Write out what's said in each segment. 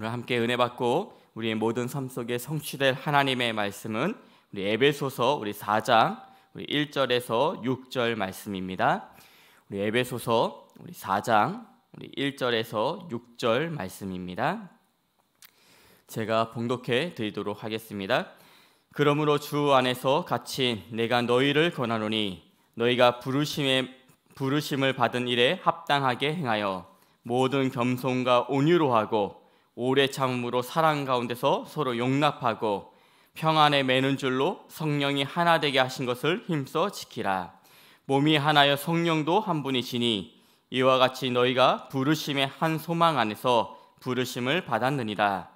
우리 함께 은혜 받고 우리의 모든 삶 속에 성취될 하나님의 말씀은 우리 에베소서 우리 4장 우리 1절에서 6절 말씀입니다. 우리 에베소서 우리 4장 우리 1절에서 6절 말씀입니다. 제가 봉독해 드리도록 하겠습니다. 그러므로 주 안에서 같이 내가 너희를 권하노니 너희가 부르심에 부르심을 받은 일에 합당하게 행하여 모든 겸손과 온유로 하고 오래 참음으로 사랑 가운데서 서로 용납하고 평안에 매는 줄로 성령이 하나 되게 하신 것을 힘써 지키라. 몸이 하나여 성령도 한 분이시니 이와 같이 너희가 부르심의 한 소망 안에서 부르심을 받았느니라.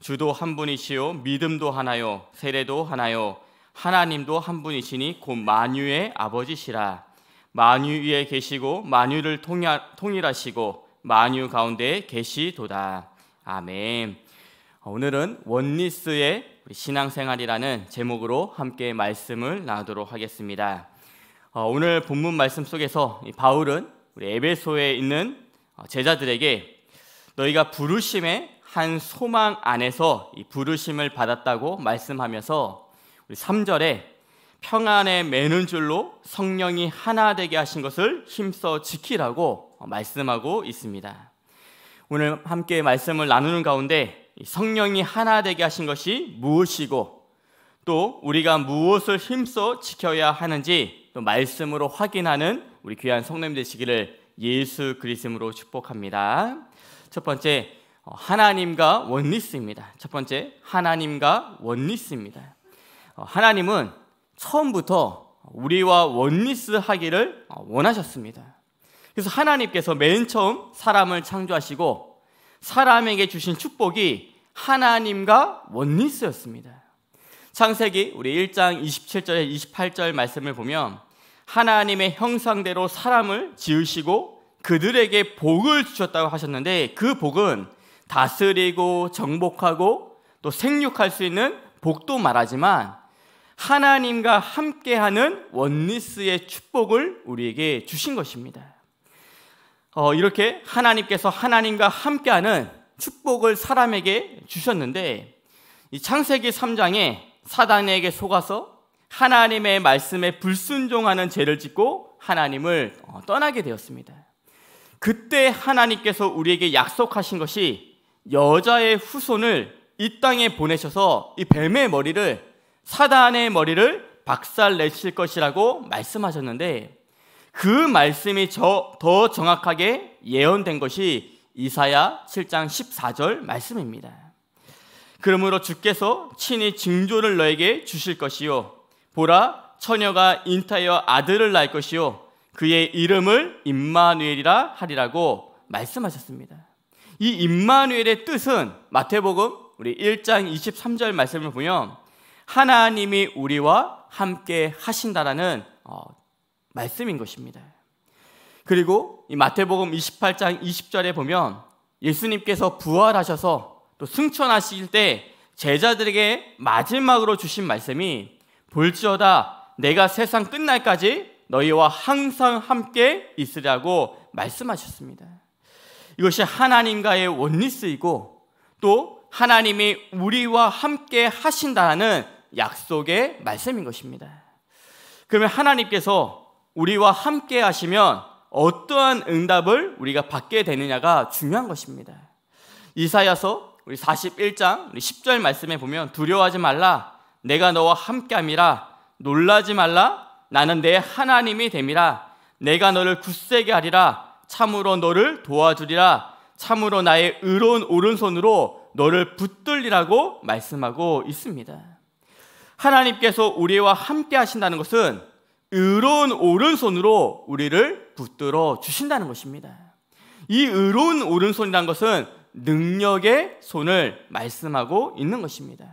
주도 한 분이시요 믿음도 하나요 세례도 하나요 하나님도 한 분이시니 곧 만유의 아버지시라. 만유 위에 계시고 만유를 통일하시고 만유 가운데 계시도다. 아멘. 오늘은 원리스의 신앙생활이라는 제목으로 함께 말씀을 나누도록 하겠습니다. 어, 오늘 본문 말씀 속에서 바울은 우리 에베소에 있는 어, 제자들에게 너희가 부르심의 한 소망 안에서 부르심을 받았다고 말씀하면서 우리 3절에 평안에 매는 줄로 성령이 하나 되게 하신 것을 힘써 지키라고 말씀하고 있습니다. 오늘 함께 말씀을 나누는 가운데 성령이 하나 되게 하신 것이 무엇이고 또 우리가 무엇을 힘써 지켜야 하는지 또 말씀으로 확인하는 우리 귀한 성령 되시기를 예수 그리스도로 축복합니다. 첫 번째 어, 하나님과 원리스입니다. 첫 번째 하나님과 원리스입니다. 어, 하나님은 처음부터 우리와 원리스하기를 어, 원하셨습니다. 그래서 하나님께서 맨 처음 사람을 창조하시고 사람에게 주신 축복이 하나님과 원리스였습니다. 창세기 우리 1장 27절에 28절 말씀을 보면 하나님의 형상대로 사람을 지으시고 그들에게 복을 주셨다고 하셨는데 그 복은 다스리고 정복하고 또 생육할 수 있는 복도 말하지만 하나님과 함께하는 원리스의 축복을 우리에게 주신 것입니다. 어, 이렇게 하나님께서 하나님과 함께하는 축복을 사람에게 주셨는데 이 창세기 3장에 사단에게 속아서 하나님의 말씀에 불순종하는 죄를 짓고 하나님을 어, 떠나게 되었습니다. 그때 하나님께서 우리에게 약속하신 것이 여자의 후손을 이 땅에 보내셔서 이 뱀의 머리를 사단의 머리를 박살 내실 것이라고 말씀하셨는데 그 말씀이 저, 더 정확하게 예언된 것이 이사야 7장 14절 말씀입니다. 그러므로 주께서 친히 증조를 너에게 주실 것이요 보라 처녀가 인타여 아들을 낳을 것이요 그의 이름을 임마누엘이라 하리라고 말씀하셨습니다. 이 임마누엘의 뜻은 마태복음 우리 1장 23절 말씀을 보면 하나님이 우리와 함께 하신다라는 어, 말씀인 것입니다. 그리고 이 마태복음 28장 20절에 보면 예수님께서 부활하셔서 또 승천하실 때 제자들에게 마지막으로 주신 말씀이 볼지어다 내가 세상 끝날까지 너희와 항상 함께 있으라고 말씀하셨습니다. 이것이 하나님과의 원리스이고 또 하나님이 우리와 함께 하신다는 약속의 말씀인 것입니다. 그러면 하나님께서 우리와 함께 하시면 어떠한 응답을 우리가 받게 되느냐가 중요한 것입니다. 이사야서 우리 41장 우리 10절 말씀에 보면 두려워하지 말라 내가 너와 함께함이라 놀라지 말라 나는 내 하나님이 됨이라 내가 너를 굳세게 하리라 참으로 너를 도와주리라 참으로 나의 의로운 오른손으로 너를 붙들리라고 말씀하고 있습니다. 하나님께서 우리와 함께 하신다는 것은 의로운 오른손으로 우리를 붙들어 주신다는 것입니다. 이 의로운 오른손이란 것은 능력의 손을 말씀하고 있는 것입니다.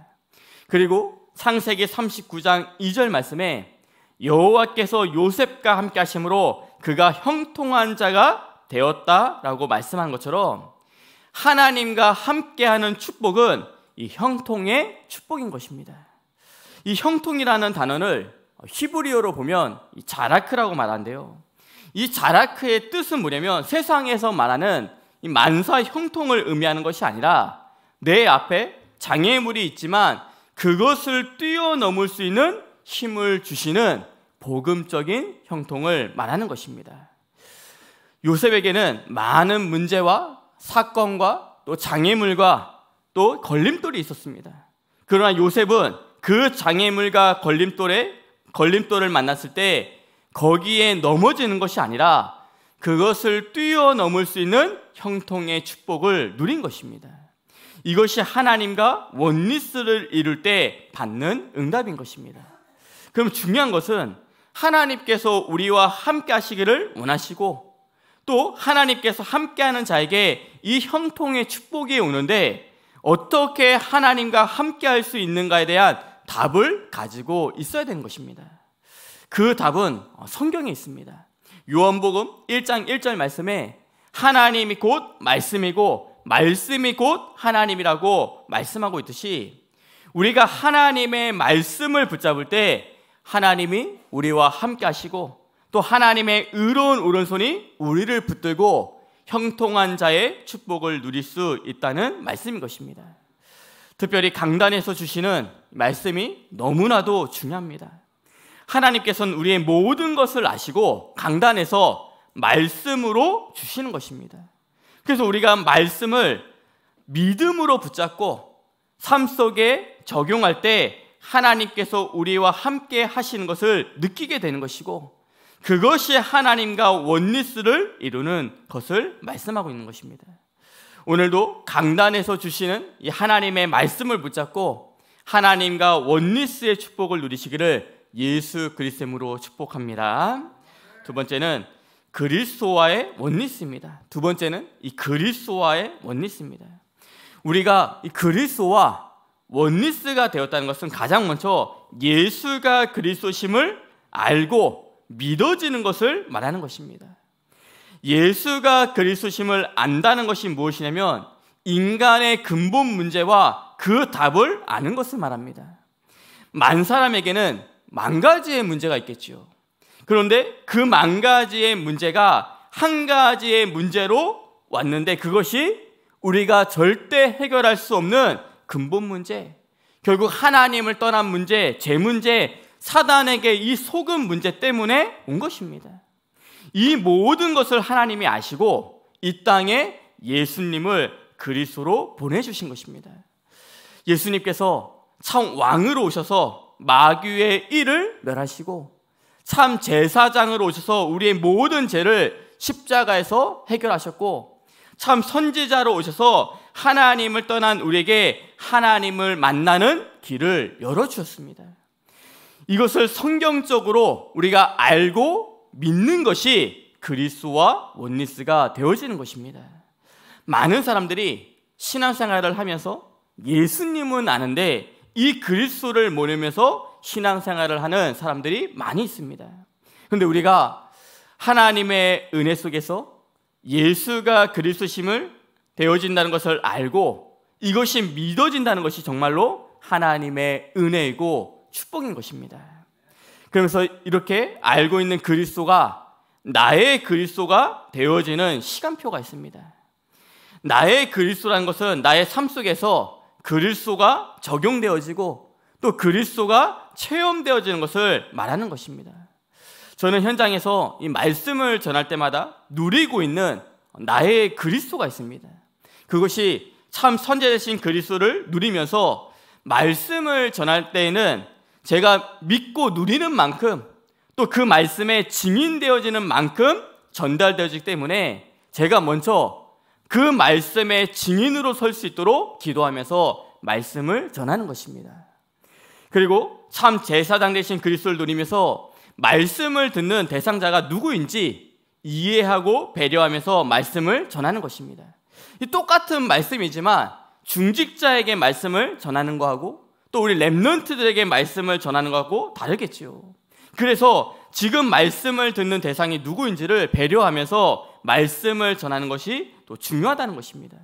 그리고 창세기 39장 2절 말씀에 여호와께서 요셉과 함께 하심으로 그가 형통한 자가 되었다라고 말씀한 것처럼 하나님과 함께하는 축복은 이 형통의 축복인 것입니다. 이 형통이라는 단어를 히브리어로 보면 자라크라고 말한대요. 이 자라크의 뜻은 뭐냐면 세상에서 말하는 만사 형통을 의미하는 것이 아니라 내 앞에 장애물이 있지만 그것을 뛰어넘을 수 있는 힘을 주시는 복음적인 형통을 말하는 것입니다. 요셉에게는 많은 문제와 사건과 또 장애물과 또 걸림돌이 있었습니다. 그러나 요셉은 그 장애물과 걸림돌에 걸림돌을 만났을 때 거기에 넘어지는 것이 아니라 그것을 뛰어넘을 수 있는 형통의 축복을 누린 것입니다. 이것이 하나님과 원리스를 이룰 때 받는 응답인 것입니다. 그럼 중요한 것은 하나님께서 우리와 함께 하시기를 원하시고 또 하나님께서 함께하는 자에게 이 형통의 축복이 오는데 어떻게 하나님과 함께할 수 있는가에 대한 답을 가지고 있어야 되는 것입니다. 그 답은 어, 성경에 있습니다. 요한복음 1장 1절 말씀에 하나님이 곧 말씀이고 말씀이 곧 하나님이라고 말씀하고 있듯이 우리가 하나님의 말씀을 붙잡을 때 하나님이 우리와 함께 하시고 또 하나님의 의로운 오른손이 우리를 붙들고 형통한 자의 축복을 누릴 수 있다는 말씀인 것입니다. 특별히 강단에서 주시는 말씀이 너무나도 중요합니다. 하나님께서는 우리의 모든 것을 아시고 강단에서 말씀으로 주시는 것입니다. 그래서 우리가 말씀을 믿음으로 붙잡고 삶 속에 적용할 때 하나님께서 우리와 함께 하시는 것을 느끼게 되는 것이고 그것이 하나님과 원리스를 이루는 것을 말씀하고 있는 것입니다. 오늘도 강단에서 주시는 이 하나님의 말씀을 붙잡고 하나님과 원리스의 축복을 누리시기를 예수 그리스도로 축복합니다. 두 번째는 그리스도와의 원리스입니다. 두 번째는 이 그리스도와의 원리스입니다. 우리가 이 그리스도와 원리스가 되었다는 것은 가장 먼저 예수가 그리스도심을 알고 믿어지는 것을 말하는 것입니다. 예수가 그리스도심을 안다는 것이 무엇이냐면 인간의 근본 문제와 그 답을 아는 것을 말합니다. 만 사람에게는 만 가지의 문제가 있겠지요. 그런데 그 만 가지의 문제가 한 가지의 문제로 왔는데 그것이 우리가 절대 해결할 수 없는 근본 문제, 결국 하나님을 떠난 문제, 제 문제, 사단에게 이 속은 문제 때문에 온 것입니다. 이 모든 것을 하나님이 아시고 이 땅에 예수님을 그리스도로 보내주신 것입니다. 예수님께서 참 왕으로 오셔서 마귀의 일을 멸하시고 참 제사장으로 오셔서 우리의 모든 죄를 십자가에서 해결하셨고 참 선지자로 오셔서 하나님을 떠난 우리에게 하나님을 만나는 길을 열어주셨습니다. 이것을 성경적으로 우리가 알고 믿는 것이 그리스와 원리스가 되어지는 것입니다. 많은 사람들이 신앙생활을 하면서 예수님은 아는데 이그리스를 모르면서 신앙생활을 하는 사람들이 많이 있습니다. 근데 우리가 하나님의 은혜 속에서 예수가 그리스심을 되어진다는 것을 알고 이것이 믿어진다는 것이 정말로 하나님의 은혜이고 축복인 것입니다. 그러면서 이렇게 알고 있는 그리스도가 나의 그리스도가 되어지는 시간표가 있습니다. 나의 그리스도라는 것은 나의 삶 속에서 그리스도가 적용되어지고 또 그리스도가 체험되어지는 것을 말하는 것입니다. 저는 현장에서 이 말씀을 전할 때마다 누리고 있는 나의 그리스도가 있습니다. 그것이 참 선제 되신 그리스도를 누리면서 말씀을 전할 때에는 제가 믿고 누리는 만큼 또 그 말씀에 증인되어지는 만큼 전달되어지기 때문에 제가 먼저 그 말씀의 증인으로 설 수 있도록 기도하면서 말씀을 전하는 것입니다. 그리고 참 제사장 대신 그리스도를 누리면서 말씀을 듣는 대상자가 누구인지 이해하고 배려하면서 말씀을 전하는 것입니다. 똑같은 말씀이지만 중직자에게 말씀을 전하는 거하고 또 우리 랩런트들에게 말씀을 전하는 것하고 다르겠지요. 그래서 지금 말씀을 듣는 대상이 누구인지를 배려하면서 말씀을 전하는 것이 또 중요하다는 것입니다.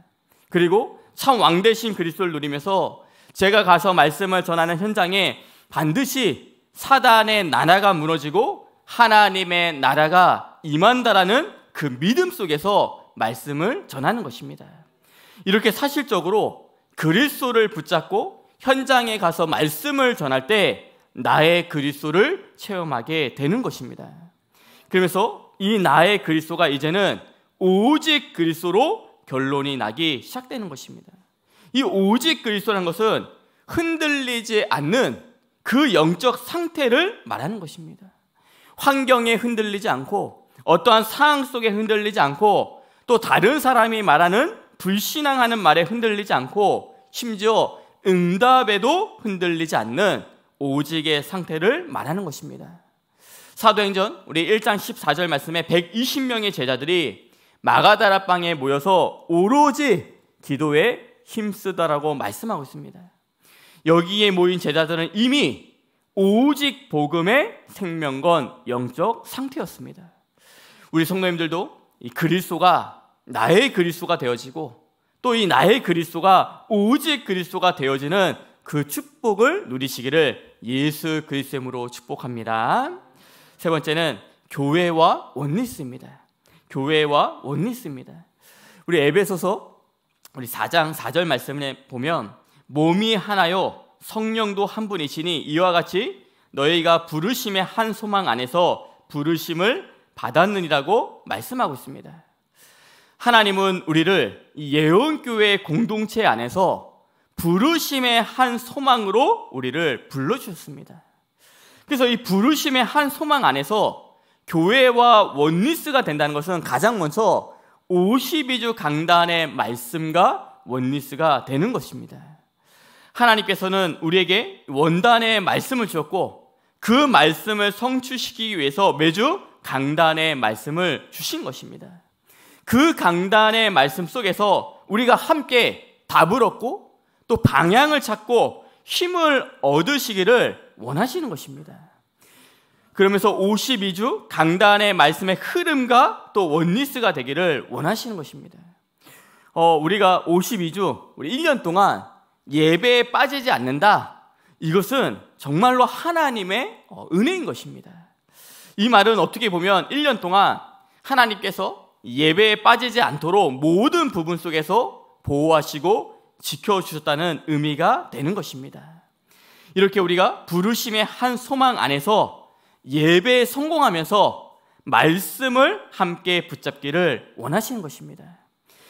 그리고 참왕 대신 그리스도를 누리면서 제가 가서 말씀을 전하는 현장에 반드시 사단의 나라가 무너지고 하나님의 나라가 임한다라는 그 믿음 속에서 말씀을 전하는 것입니다. 이렇게 사실적으로 그리스도를 붙잡고 현장에 가서 말씀을 전할 때 나의 그리스도를 체험하게 되는 것입니다. 그러면서 이 나의 그리스도가 이제는 오직 그리스도로 결론이 나기 시작되는 것입니다. 이 오직 그리스도라는 것은 흔들리지 않는 그 영적 상태를 말하는 것입니다. 환경에 흔들리지 않고 어떠한 상황 속에 흔들리지 않고 또 다른 사람이 말하는 불신앙하는 말에 흔들리지 않고 심지어 응답에도 흔들리지 않는 오직의 상태를 말하는 것입니다. 사도행전 우리 1장 14절 말씀에 120명의 제자들이 마가다라 방에 모여서 오로지 기도에 힘쓰다라고 말씀하고 있습니다. 여기에 모인 제자들은 이미 오직 복음의 생명건 영적 상태였습니다. 우리 성도님들도 이 그리스도가 나의 그리스도가 되어지고 또이 나의 그리스도가 오직 그리스도가 되어지는 그 축복을 누리시기를 예수 그리스도로 축복합니다. 세 번째는 교회와 원리스입니다. 교회와 원리스입니다. 우리 에베소서 우리 4장 4절 말씀에 보면 몸이 하나요 성령도 한 분이시니 이와 같이 너희가 부르심의 한 소망 안에서 부르심을 받았느니라고 말씀하고 있습니다. 하나님은 우리를 예언교회 공동체 안에서 부르심의 한 소망으로 우리를 불러주셨습니다. 그래서 이 부르심의 한 소망 안에서 교회와 원리스가 된다는 것은 가장 먼저 52주 강단의 말씀과 원리스가 되는 것입니다. 하나님께서는 우리에게 원단의 말씀을 주셨고 그 말씀을 성취시키기 위해서 매주 강단의 말씀을 주신 것입니다. 그 강단의 말씀 속에서 우리가 함께 답을 얻고 또 방향을 찾고 힘을 얻으시기를 원하시는 것입니다. 그러면서 52주 강단의 말씀의 흐름과 또 원리스가 되기를 원하시는 것입니다. 어, 우리가 52주, 우리 1년 동안 예배에 빠지지 않는다. 이것은 정말로 하나님의 어, 은혜인 것입니다. 이 말은 어떻게 보면 1년 동안 하나님께서 예배에 빠지지 않도록 모든 부분 속에서 보호하시고 지켜주셨다는 의미가 되는 것입니다. 이렇게 우리가 부르심의 한 소망 안에서 예배에 성공하면서 말씀을 함께 붙잡기를 원하시는 것입니다.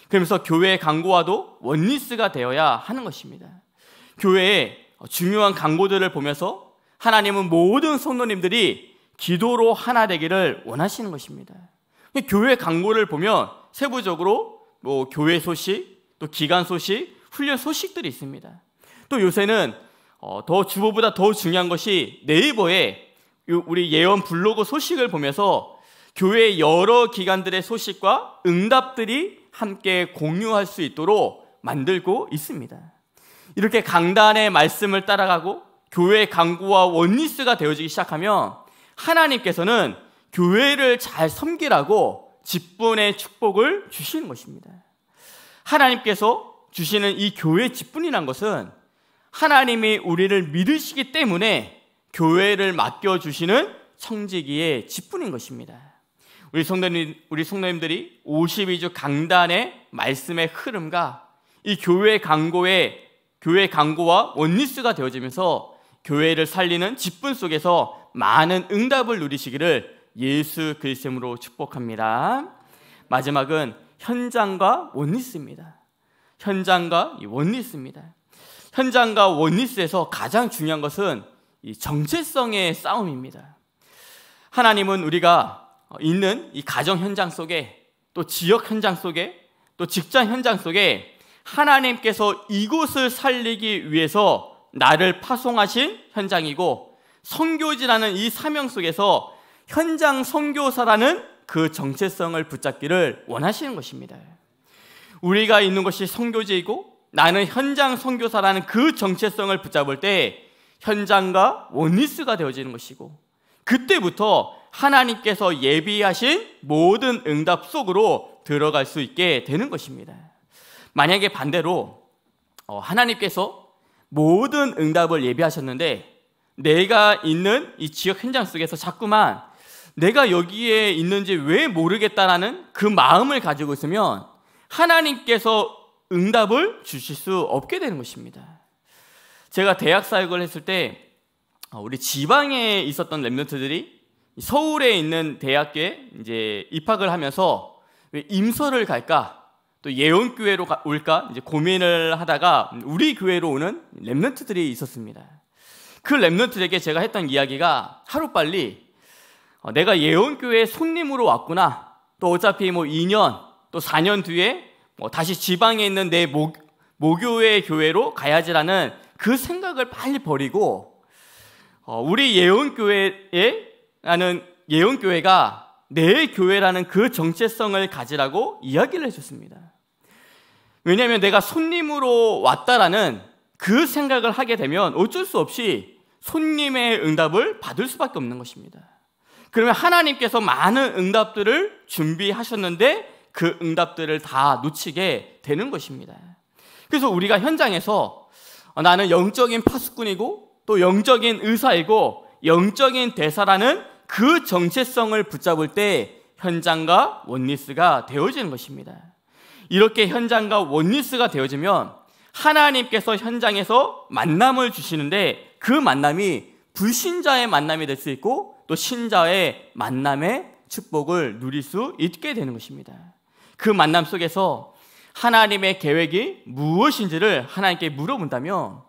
그러면서 교회의 광고와도 원리스가 되어야 하는 것입니다. 교회의 중요한 광고들을 보면서 하나님은 모든 성도님들이 기도로 하나 되기를 원하시는 것입니다. 교회 광고를 보면 세부적으로 뭐 교회 소식, 또 기간 소식, 훈련 소식들이 있습니다. 또 요새는 어, 더 주보보다 더 중요한 것이 네이버에 우리 예언 블로그 소식을 보면서 교회 여러 기관들의 소식과 응답들이 함께 공유할 수 있도록 만들고 있습니다. 이렇게 강단의 말씀을 따라가고 교회 강구와 원리스가 되어지기 시작하면 하나님께서는 교회를 잘 섬기라고 직분의 축복을 주시는 것입니다. 하나님께서 주시는 이 교회 직분이란 것은 하나님이 우리를 믿으시기 때문에 교회를 맡겨주시는 청지기의 직분인 것입니다. 우리 성도님, 우리 성도님들이 52주 강단의 말씀의 흐름과 이 교회 광고의 교회 광고와 원리스가 되어지면서 교회를 살리는 직분 속에서 많은 응답을 누리시기를 예수 그리스도로 축복합니다. 마지막은 현장과 원리스입니다. 현장과 원리스입니다. 현장과 원리스에서 가장 중요한 것은 이 정체성의 싸움입니다. 하나님은 우리가 있는 이 가정 현장 속에 또 지역 현장 속에 또 직장 현장 속에 하나님께서 이곳을 살리기 위해서 나를 파송하신 현장이고 선교지라는 이 사명 속에서 현장 선교사라는 그 정체성을 붙잡기를 원하시는 것입니다. 우리가 있는 것이 선교지이고 나는 현장 선교사라는 그 정체성을 붙잡을 때 현장과 원리스가 되어지는 것이고 그때부터 하나님께서 예비하신 모든 응답 속으로 들어갈 수 있게 되는 것입니다. 만약에 반대로 어, 하나님께서 모든 응답을 예비하셨는데 내가 있는 이 지역 현장 속에서 자꾸만 내가 여기에 있는지 왜 모르겠다라는 그 마음을 가지고 있으면 하나님께서 응답을 주실 수 없게 되는 것입니다. 제가 대학 사역을 했을 때 어, 우리 지방에 있었던 랩런트들이 서울에 있는 대학교에 이제 입학을 하면서 임서를 갈까 또예원 교회로 올까 이제 고민을 하다가 우리 교회로 오는 랩런트들이 있었습니다. 그 랩런트에게 제가 했던 이야기가 하루빨리 어, 내가 예언교회 손님으로 왔구나. 또 어차피 뭐 2년, 또 4년 뒤에 뭐 다시 지방에 있는 내 모, 모교회 교회로 가야지라는 그 생각을 빨리 버리고 어, 우리 예언교회에 라는 예언교회가 내 교회라는 그 정체성을 가지라고 이야기를 해줬습니다. 왜냐하면 내가 손님으로 왔다라는 그 생각을 하게 되면 어쩔 수 없이 손님의 응답을 받을 수밖에 없는 것입니다. 그러면 하나님께서 많은 응답들을 준비하셨는데 그 응답들을 다 놓치게 되는 것입니다. 그래서 우리가 현장에서 나는 영적인 파수꾼이고 또 영적인 의사이고 영적인 대사라는 그 정체성을 붙잡을 때 현장과 원리스가 되어지는 것입니다. 이렇게 현장과 원리스가 되어지면 하나님께서 현장에서 만남을 주시는데 그 만남이 불신자의 만남이 될 수 있고 또 신자의 만남의 축복을 누릴 수 있게 되는 것입니다. 그 만남 속에서 하나님의 계획이 무엇인지를 하나님께 물어본다면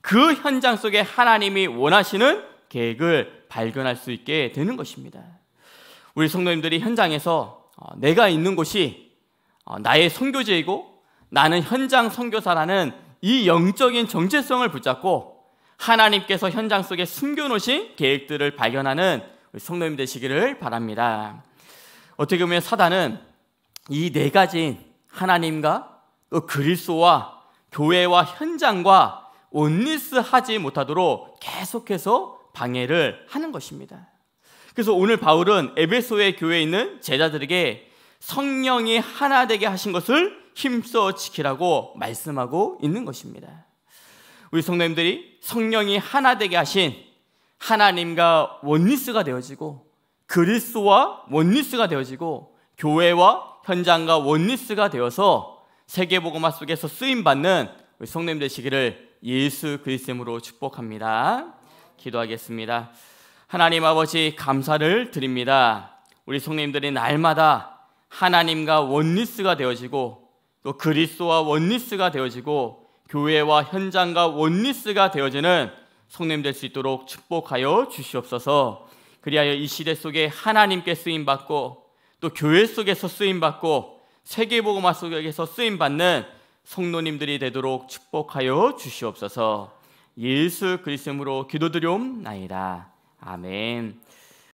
그 현장 속에 하나님이 원하시는 계획을 발견할 수 있게 되는 것입니다. 우리 성도님들이 현장에서 어, 내가 있는 곳이 어, 나의 선교지이고 나는 현장 선교사라는 이 영적인 정체성을 붙잡고 하나님께서 현장 속에 숨겨놓으신 계획들을 발견하는 성도님 되시기를 바랍니다. 어떻게 보면 사단은 이 네가지 하나님과 또그리스와 교회와 현장과 온리스하지 못하도록 계속해서 방해를 하는 것입니다. 그래서 오늘 바울은 에베소의 교회에 있는 제자들에게 성령이 하나 되게 하신 것을 힘써 지키라고 말씀하고 있는 것입니다. 우리 성도님들이 성령이 하나 되게 하신 하나님과 원리스가 되어지고 그리스와 원리스가 되어지고 교회와 현장과 원리스가 되어서 세계보고마 속에서 쓰임받는 우리 성도님 되시기를 예수 그리스도로 축복합니다. 기도하겠습니다. 하나님 아버지 감사를 드립니다. 우리 성도님들이 날마다 하나님과 원리스가 되어지고 또 그리스도와 원리스가 되어지고 교회와 현장과 원리스가 되어지는 성님 될수 있도록 축복하여 주시옵소서. 그리하여 이 시대 속에 하나님께 쓰임 받고 또 교회 속에서 쓰임 받고 세계복음화 속에서 쓰임 받는 성도님들이 되도록 축복하여 주시옵소서. 예수 그리스도로 기도드리옵나이다. 아멘.